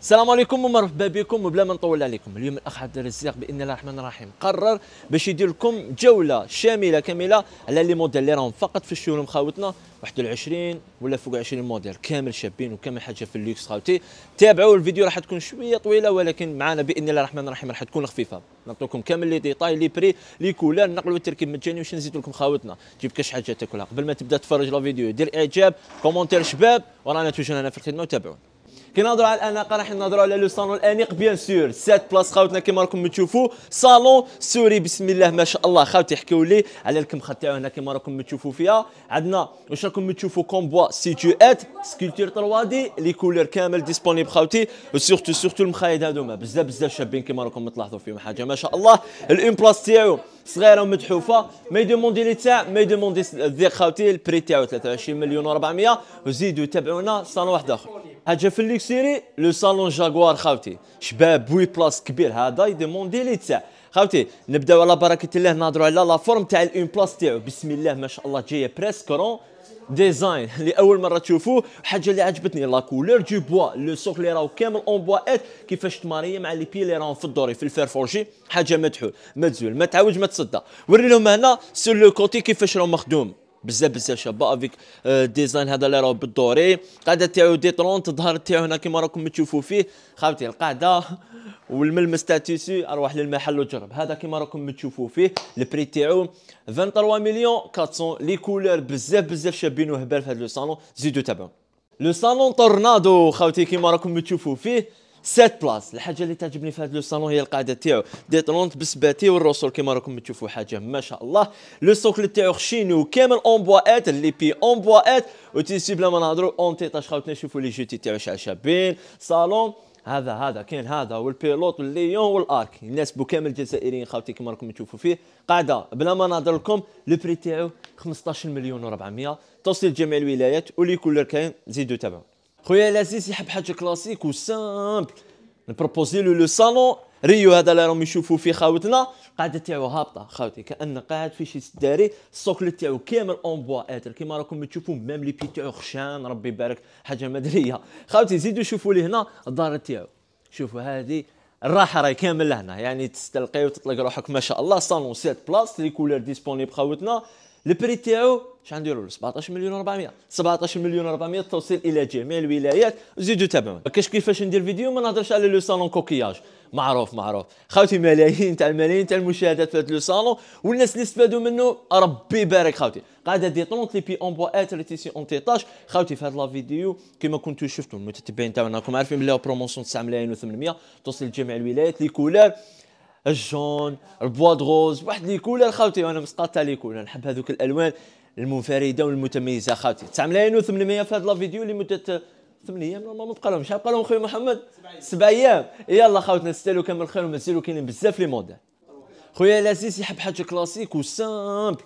السلام عليكم ومرحبا بكم وبلا ما نطول عليكم اليوم الاخ عبد الرزاق باذن الله الرحمن الرحيم قرر باش يدير لكم جوله شامله كامله على لي موديل اللي راهم فقط في الشهور مخاوتنا 21 ولا فوق 20 موديل كامل شابين وكامل حاجه في اللوكس خاوتي تابعوا الفيديو راح تكون شويه طويله ولكن معنا باذن الله الرحمن الرحيم راح تكون خفيفه نعطيكم كامل لي ديتاي لي بري لي كولار نقلوا التركيب مجاني واش نزيد لكم خاوتنا جيب كاش حاجه تاكلها قبل ما تبدا تفرج لا فيديو دير اعجاب كومونتير شباب ورانا توجد هنا في الخدمه وتابعونا كي نهضروا على الاناقه راح نهضروا على لو صالون الانيق بيان سور سات بلاص خاوتنا كما راكم تشوفوا صالون سوري بسم الله ما شاء الله خاوتي حكيوا لي على الكمخه تاعو هنا كما راكم تشوفوا فيها عندنا واش راكم تشوفوا كومبوا سيتوات سكولتور طروادي لي كولور كامل ديسپونيبل خاوتي وسورتو سورتو المخايد هذوما بزاف بزاف شابين كما راكم تلاحظوا فيهم حاجه ما شاء الله الام بلاص تاعو صغيره ومتحوفه ما يدوموندي لي تاع ما يدوموندي ذيك خاوتي البري تاعو 23 مليون و400 وزيدوا تابعونا صالون واحد اخر حاجه في الليكسيري لو صالون جاكوار خاوتي شباب بوي بلاص كبير هذا يديموندي لي تاع خاوتي نبداو على بركه الله نهضروا على لا فورم تاع الاون بلاص تاعو بسم الله ما شاء الله جايه بريسك رون ديزاين اللي اول مره تشوفوه حاجه اللي عجبتني لا كولور دو بوا لو سوك اللي راهو كامل اون بوا ات كيفاش تماريه مع لي بي اللي راهم في الدوري في الفير فورجي حاجه مدحول ما تزول ما تعوج ما تصدى وري لهم هنا سو لو كوتي كيفاش راهو مخدوم بزاف بزاف شابه افيك آه، ديزاين هذا اللي راهو بالدوري قاعده تاعو دي 30 تظهر تاعو هنا كيما راكم تشوفوا فيه خاوتي القاعده والملمس تاع تيسي اروح للمحل وجرب هذا كيما راكم تشوفوا فيه البري تاعو 23 مليون 400 لي كولور بزاف بزاف شابين وهبال في هذا لو صالون زيدو تابعوا لو صالون تورنادو خاوتي كيما راكم تشوفوا فيه 7 بلاص الحاجه اللي تعجبني في هذا لو صالون هي القاعده تاعو دي ديترونت بسباتي والروسول كيما راكم تشوفوا حاجه ما شاء الله لو سوكل تاعو خشيني وكامل اون بواات لي بي اون بواات وتيسي بلا ما نهضروا اون تيطاج خاوتنا نشوفوا لي جوتي تاعو شعل شابين صالون هذا هذا كاين هذا والبيلوت والليون والارك الناس بو كامل الجزائريين خاوتي كما راكم تشوفوا فيه قاعده بلا ما نهضر لكم لو بري تاعو 15 مليون و400 توصيل جميع الولايات ولي كولر كاين زيدوا تابعوا خويا العزيز يحب حاجه كلاسيك وسامبل نبروبوزي له لو صالون ريو هذا اللي راهم يشوفوا فيه خاوتنا القاعده تاعو هابطه خاوتي كان قاعد في شي سداري السوكل تاعو كامل اون بوا اتر كيما راكم تشوفوا ميم لي بي تاعو خشان ربي يبارك حاجه مدريه خاوتي زيدوا شوفوا لي هنا الدار تاعو شوفوا هذه الراحه راهي كامل لهنا يعني تستلقي وتطلق روحك ما شاء الله صالون سيت بلاص لي كولور ديسبونيبل خاوتنا البري تاعو شحال نديروا له 17 مليون و400 17 مليون و400 توصيل الى جميع الولايات زيدوا تابعوا ما كاش كيفاش ندير فيديو ما نهضرش على لو صالون كوكياج معروف معروف خاوتي ملايين تاع الملايين تاع المشاهدات في هذا لو صالون والناس اللي استفادوا منه ربي يبارك خاوتي قاعده دي 30 لي بي اون بوات لي سي اون تيطاج خاوتي في هذا لا فيديو كما كنتو شفتوا المتتبعين تاعنا راكم عارفين بلي بروموسيون 9 ملايين و800 توصل لجميع الولايات لي كولار الجون البوا دغوز واحد كولر خاوتي وانا مسقط تاع كولر نحب هذوك الالوان المنفرده والمتميزه خاوتي 9800 و800 في هذا فيديو لمده 8 ايام ما ما لهم شحال بقى لهم خويا محمد 7 ايام يلا خاوتنا نستاهلوا كامل الخير ومازالوا كاينين بزاف لي موديل خويا العزيز يحب حاجه كلاسيك وسامبل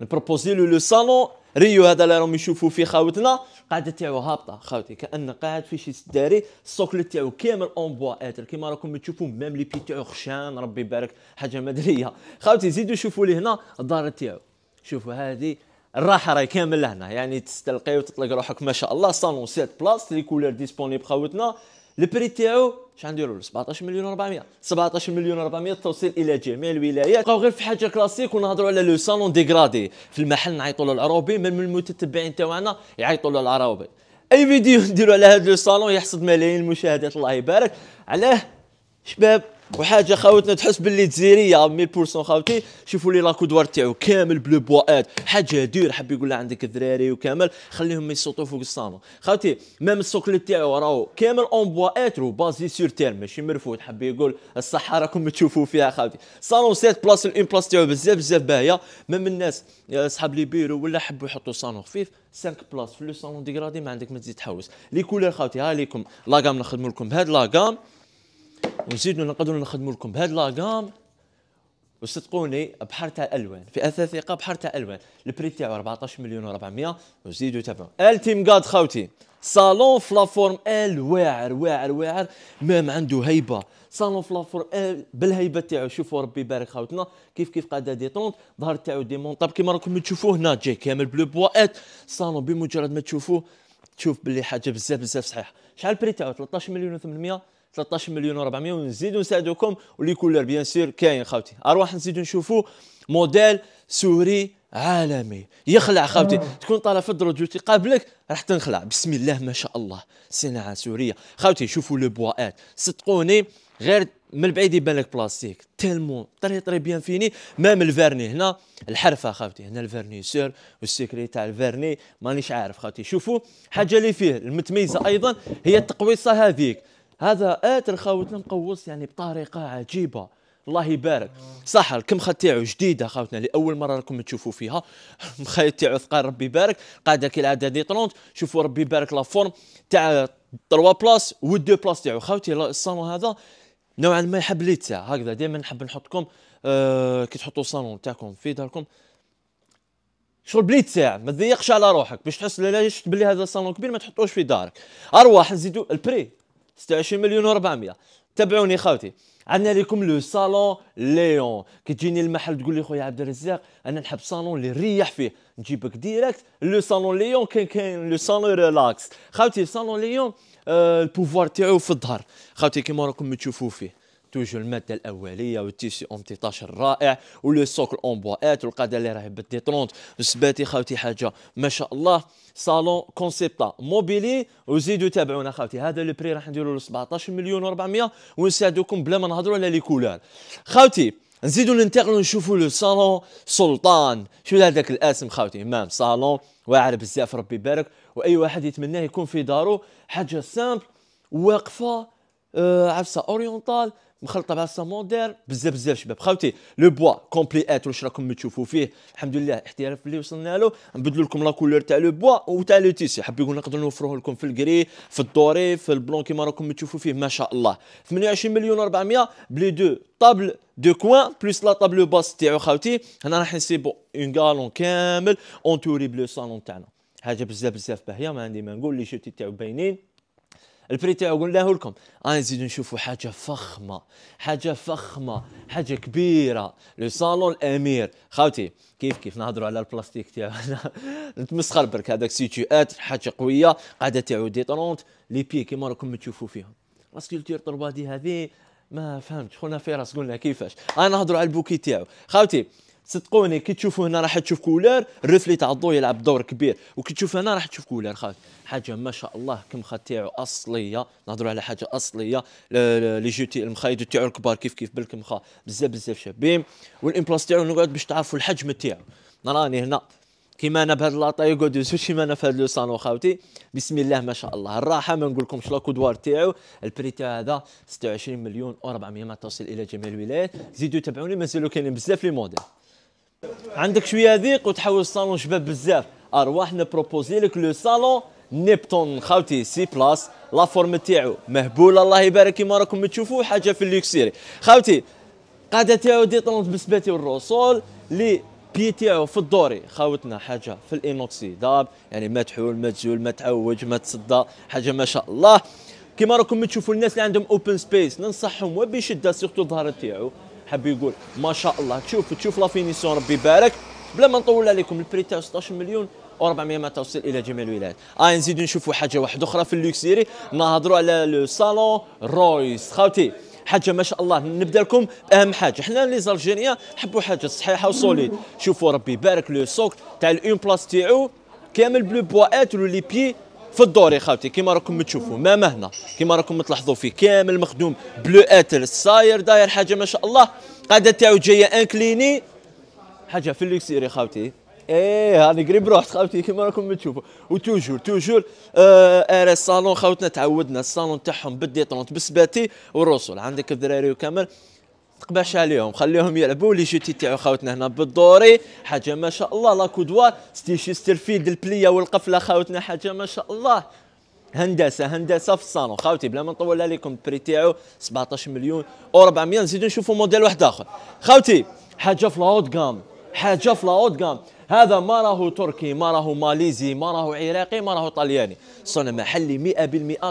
نبروبوزي لو لو صالون ريو هذا اللي راهم يشوفوا فيه خاوتنا قاعدة تاعو هابطه خاوتي كان قاعد في شي سداري السوكل تاعو كامل اون بوا اتر كيما راكم تشوفوا ميم لي بي تاعو خشان ربي يبارك حاجه مدريه خاوتي زيدوا شوفوا لي هنا الدار تاعو شوفوا هذه الراحه راهي كامل لهنا يعني تستلقي وتطلق روحك ما شاء الله صالون سيت بلاص لي كولور ديسبونيبل خاوتنا البري تاعو شحال نديروا 17 مليون و400 17 مليون و400 توصيل الى جميع الولايات بقاو غير في حاجه كلاسيك ونهضروا على لو سالون ديغرادي في المحل نعيطوا له العروبي من المتتبعين تاعنا يعيطوا له العروبي اي فيديو نديروا على هذا لو سالون يحصد ملايين المشاهدات الله يبارك علاه شباب وحاجه خاوتنا تحس باللي مي 100% خاوتي شوفوا لي لاكودوار تاعو كامل بلو بواد حاجه دير حب يقول عندك الذراري وكامل خليهم يسوطوا فوق الصامه خاوتي ميم السوكلي تاعو راهو كامل اون بوات وبازي سور تير ماشي مرفوت حب يقول الصحه راكم تشوفوا فيها خاوتي صالون سيت بلاص الان بلاص تاعو بزاف بزاف باهيه ميم الناس آه، اصحاب لي بيرو ولا حبوا يحطوا صالون خفيف 5 بلاص في لو صالون ديغرادي ما عندك ما تزيد تحوس لي كولور خاوتي ها ليكم لاغام نخدموا لكم بهاد لاغام ونزيد نقدروا نخدموا لكم بهذا لاكام وصدقوني بحر تاع الالوان في اثاث ثقه بحر تاع الالوان البري تاعو 14 مليون و400 وزيدوا تابعوا التيم قاد خاوتي صالون فلافورم ال واعر واعر واعر مام عنده هيبه صالون فلافورم ال بالهيبه تاعو شوفوا ربي يبارك خاوتنا كيف كيف دي ديطونت ظهر تاعو ديمونطاب كيما راكم تشوفوه هنا جاي كامل بلو ات صالون بمجرد ما تشوفوه تشوف باللي حاجه بزاف بزاف صحيحه شحال البري تاعو 13 مليون و800 13 مليون و400 ونزيدو نساعدوكم ولي كولر بيان سور كاين خاوتي ارواح نزيدو نشوفوا موديل سوري عالمي يخلع خاوتي آه. تكون طالع في دروجوتي قابلك راح تنخلع بسم الله ما شاء الله صناعه سوريه خاوتي شوفوا لو بواات صدقوني غير من البعيد يبان لك بلاستيك تيلمو طري طري بيان فيني مام الفيرني هنا الحرفه خاوتي هنا سير والسيكري تاع الفيرني مانيش عارف خاوتي شوفوا حاجه اللي فيه المتميزه ايضا هي التقويصه هذيك هذا اتر خاوتنا مقوص يعني بطريقه عجيبه الله يبارك صح الكمخه تاعو جديده خاوتنا لاول مره راكم تشوفوا فيها المخايه تاعو ثقال ربي يبارك قاعده كالعاده دي 30 شوفوا ربي يبارك لا فورم تاع 3 بلاس و 2 بلاس تاعو خاوتي الصالون هذا نوعا ما يحب لي تاع هكذا دائما نحب نحطكم أه كي تحطوا الصالون تاعكم في داركم شغل بليت ساعه ما تضيقش على روحك باش تحس لا بلي هذا الصالون كبير ما تحطوش في دارك ارواح نزيدوا البري 26 مليون و400 تابعوني خاوتي عندنا لكم لو صالون ليون كي تجيني المحل تقول لي خويا عبد الرزاق انا نحب صالون اللي نريح فيه نجيبك ديريكت لو صالون ليون كاين كاين لو صالون ريلاكس خاوتي صالون ليون آه، البوفوار تاعو في الظهر خاوتي كيما راكم تشوفوا فيه توجو الماده الاوليه والتيسي امتطاش الرائع ولو سوكل اون امبوات والقاده اللي راهي بدي 30 سباتي خاوتي حاجه ما شاء الله صالون كونسيبتا موبيلي وزيدوا تابعونا خاوتي هذا لو بري راح نديروا له 17 مليون و400 ونساعدوكم بلا ما نهضروا على لي كولار خاوتي نزيدو ننتقلوا نشوفوا لو صالون سلطان شو هذاك الاسم خاوتي مام صالون واعر بزاف ربي يبارك واي واحد يتمناه يكون في دارو حاجه سامبل واقفه آه عفسه اورينتال مخلطه بها السموندير بزاف بزاف شباب خاوتي لو بوا كومبلي ات واش راكم تشوفوا فيه الحمد لله احتراف اللي وصلنا له نبدلوا لكم لا كولور تاع لو بوا وتاع لو تيسي حاب يقول نقدر نوفروه لكم في الكري في الدوري في البلون كيما راكم تشوفوا فيه ما شاء الله 28 مليون و 400 بلي دو طابل دو كوان بلوس لا طابل باس تاعو خاوتي هنا راح نسيبو اون غالون كامل اونتوري بلو صالون تاعنا حاجه بزاف بزاف باهيه ما عندي ما نقول لي شوتي تاعو باينين البري تاعو قلناه لكم انا نزيد نشوفوا حاجه فخمه حاجه فخمه حاجه كبيره لو صالون الامير خاوتي كيف كيف نهضروا على البلاستيك تاعنا نتمسخر برك هذاك سيتيوات إيه، حاجه قويه قاعده تاعو ديطرونت لي بي كيما راكم تشوفوا فيهم لاسكولتور طربادي هذه ما فهمت خونا فراس قلنا كيفاش انا نهضروا على البوكي تاعو خاوتي صدقوني كي تشوفوا هنا راح تشوف كولر الريفلي تاع الضو يلعب دور كبير وكي تشوف هنا راح تشوف كولر خاطر حاجه ما شاء الله كمخه تاعو اصليه نهضروا على حاجه اصليه لي جوتي المخايد تاعو الكبار كيف كيف بالكمخه بزاف بزاف شابين والامبلاس تاعو نقعد باش تعرفوا الحجم تاعو راني هنا كيما انا بهذا لاطا يقعدوا زوج كيما انا في هذا لو صالون خاوتي بسم الله ما شاء الله الراحه ما نقولكمش لا كودوار تاعو البري تاع هذا 26 مليون و400 ما توصل الى جميع الولايات زيدوا تابعوني مازالوا كاينين بزاف لي موديل عندك شويه ضيق وتحول الصالون شباب بزاف ارواح نبروبوزي لك لو صالون نيبتون خاوتي سي بلاس لا فورم تاعو مهبوله الله يبارك كيما راكم تشوفوا حاجه في اللوكسيري خاوتي قاعده تاعو ديطونت بسباتي والرسول لي بي تاعو في الدوري خاوتنا حاجه في الانوكسيداب يعني ما تحول ما تزول ما تعوج ما تصدى حاجه ما شاء الله كيما راكم تشوفوا الناس اللي عندهم اوبن سبيس ننصحهم وبشده سيرتو الظهر تاعو حاب يقول ما شاء الله تشوف تشوف لا فينيسيون ربي يبارك بلا ما نطول عليكم البري تاعو 16 مليون و400 ما توصل الى جميع الولايات اه نزيدو نشوفوا حاجه واحده اخرى في اللوكسيري نهضروا على لو صالون رويس خاوتي حاجه ما شاء الله نبدا لكم أهم حاجه حنا لي زالجيريان نحبوا حاجه صحيحه وسوليد شوفوا ربي يبارك لو سوك تاع الاون بلاس تاعو كامل بلو بواات ولو لي بيي في الدور يا خاوتي كيما راكم تشوفوا ما هنا كيما راكم تلاحظوا فيه كامل مخدوم بلو اتر صاير داير حاجه ما شاء الله قاعده تاعو جايه انكليني حاجه في الليكسير يا خاوتي ايه هاني قريب روحت خاوتي كيما راكم تشوفوا وتوجور توجور آه، ار الصالون خاوتنا تعودنا الصالون تاعهم بالديطونت بالسباتي والرسول عندك الدراري وكامل تقباش عليهم خليهم يلعبوا لي جوتي تاعو خاوتنا هنا بالدوري حاجه ما شاء الله لا كودوار ستيشستر فيد البليه والقفله خاوتنا حاجه ما شاء الله هندسه هندسه في الصالون خاوتي بلا ما نطول عليكم بري تاعو 17 مليون و400 نزيدو نشوفوا موديل واحد اخر خاوتي حاجه في لاود قام حاجه في لاود قام هذا ما راهو تركي ما راهو ماليزي ما راهو عراقي ما راهو طلياني صنع محلي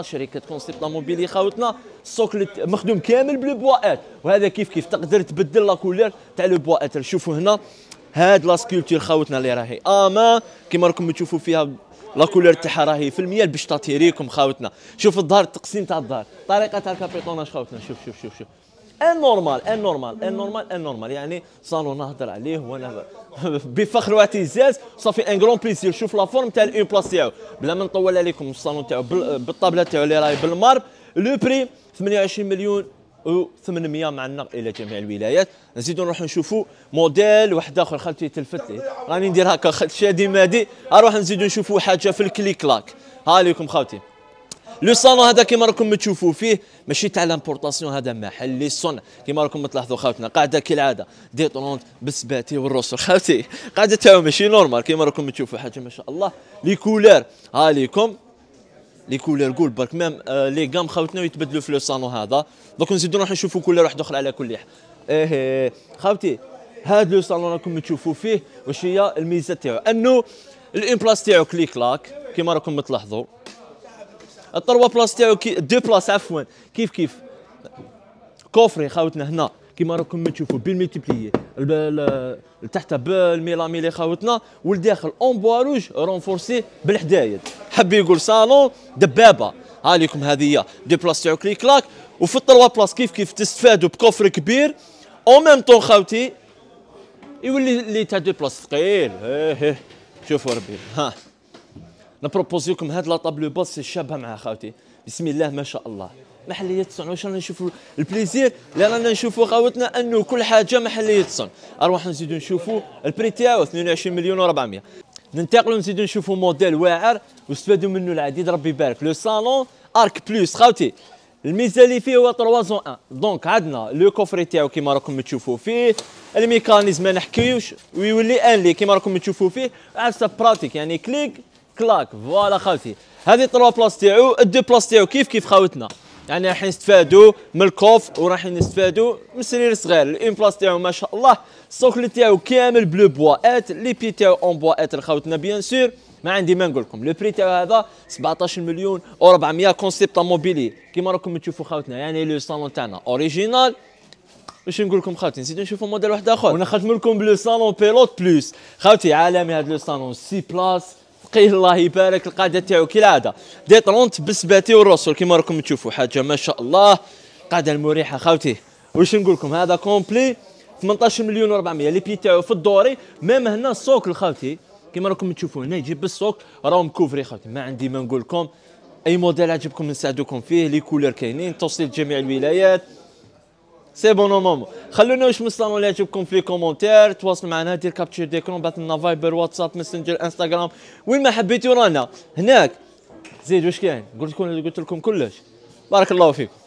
100% شركه كونسيبت لاموبيلي خاوتنا السوق مخدوم كامل بالبواءات وهذا كيف كيف تقدر تبدل لا تاع البواءات شوفوا هنا هاد لا خاوتنا اللي راهي اما كيما راكم تشوفوا فيها لا كولور تاعها راهي في المية باش تاتيريكم خاوتنا شوف الظهر التقسيم تاع الظهر طريقه تاع الكابيطوناج خاوتنا شوف شوف شوف شوف ان ان نورمال نورمال ان نورمال ان نورمال يعني صالون نهضر عليه وانا بفخر واعتزاز صافي ان كرون بليزير شوف لا فورم تاع الاون بلاس تاعو بلا ما نطول عليكم الصالون تاعو بالطابله تاعو اللي راهي بالمارب لو بري 28 مليون و 800 مع النقل الى جميع الولايات نزيدو نروح نشوفوا موديل واحد اخر خالتي تلفت لي راني ندير هكا خالتي شادي مادي اروح نزيدو نشوفوا حاجه في الكليك كلاك ها ليكم لو صالون هذا كيما راكم تشوفوا فيه ماشي تاع لامبورطاسيون هذا محل الصنع كيما راكم تلاحظوا خاوتنا قاعده كالعاده دي طرونت بالسباتي والروسر خاوتي قاعده تاعو ماشي نورمال كيما راكم تشوفوا حاجه ما شاء الله لي كولير ها ليكم لي كولير قول برك ميم آه لي غام خاوتنا يتبدلوا في لو صالون هذا دوك نزيدو نروح نشوفوا كولير واحد اخر على كل حال إيه،, إيه،, ايه خاوتي هذا لو صالون راكم تشوفوا فيه واش هي الميزه تاعو انه الامبلاس تاعو كليك لاك كيما راكم تلاحظوا الطروا بلاص تاعو دو بلاص عفوا كيف كيف كوفري خاوتنا هنا كيما راكم ما تشوفوا بالميتيبليي تحت بالميلامي اللي خاوتنا والداخل اون بواروج روج رونفورسي بالحدايد حب يقول صالون دبابه ها ليكم هذه دو بلاص تاعو كليك كلاك وفي الطروا بلاص كيف كيف تستفادوا بكوفر كبير اون ميم طون خاوتي يولي اللي تاع دو بلاص ثقيل إيه، إيه. شوفوا ربي ها نبروبوزي لكم هاد لا طابلو بوس شابه مع خاوتي بسم الله ما شاء الله محلية الصن واش رانا نشوفوا البليزير اللي رانا نشوفوا خاوتنا انه كل حاجه محلية الصن اروح نزيدو نشوفوا البري تاعو 22 مليون و400 ننتقلوا نزيدو نشوفوا موديل واعر واستفادوا منه العديد ربي يبارك لو صالون ارك بلوس خاوتي الميزه اللي فيه هو 3 زون 1 دونك عندنا لو كوفري تاعو كيما راكم تشوفوا فيه الميكانيزم ما نحكيوش ويولي ان لي كيما راكم تشوفوا فيه عاد براتيك يعني كليك كلاك فوالا خالتي هذه 3 بلاص تاعو الدو بلاص تاعو كيف كيف خاوتنا يعني راح نستفادوا من الكوف وراح نستفادوا من السرير الصغير الام بلاص تاعو ما شاء الله السوكل تاعو كامل بلو ات لي بي تاعو اون بواات خاوتنا بيان سور ما عندي ما نقول لكم لو بري تاعو هذا 17 مليون و400 كونسيبت موبيلي كيما راكم تشوفوا خاوتنا يعني لو صالون تاعنا اوريجينال واش نقول لكم خاوتي نزيدو نشوفوا موديل واحد اخر ونختم لكم بلو صالون بيلوت بلوس خاوتي عالمي هذا لو صالون سي بلاص قيل الله يبارك القاعده تاعو دي طرونت بالسباتي والرسول كما راكم تشوفوا حاجه ما شاء الله قاعده مريحة خاوتي واش نقول لكم هذا كومبلي 18 مليون و400 لي بي تاعو في الدوري ميم هنا السوق خاوتي كما راكم تشوفوا هنا يجيب بالسوق راهم كوفري خاوتي ما عندي ما نقول لكم اي موديل عجبكم نساعدوكم فيه لي كولر كاينين توصيل جميع الولايات سي بون مومون خلونا واش من الصالون اللي عجبكم في لي كومونتير تواصل معنا دير كابتشر ديكرون بعث لنا فايبر واتساب ماسنجر انستغرام وين ما حبيتي رانا هناك زيد واش كاين قلت لكم قلت لكم كلش بارك الله فيكم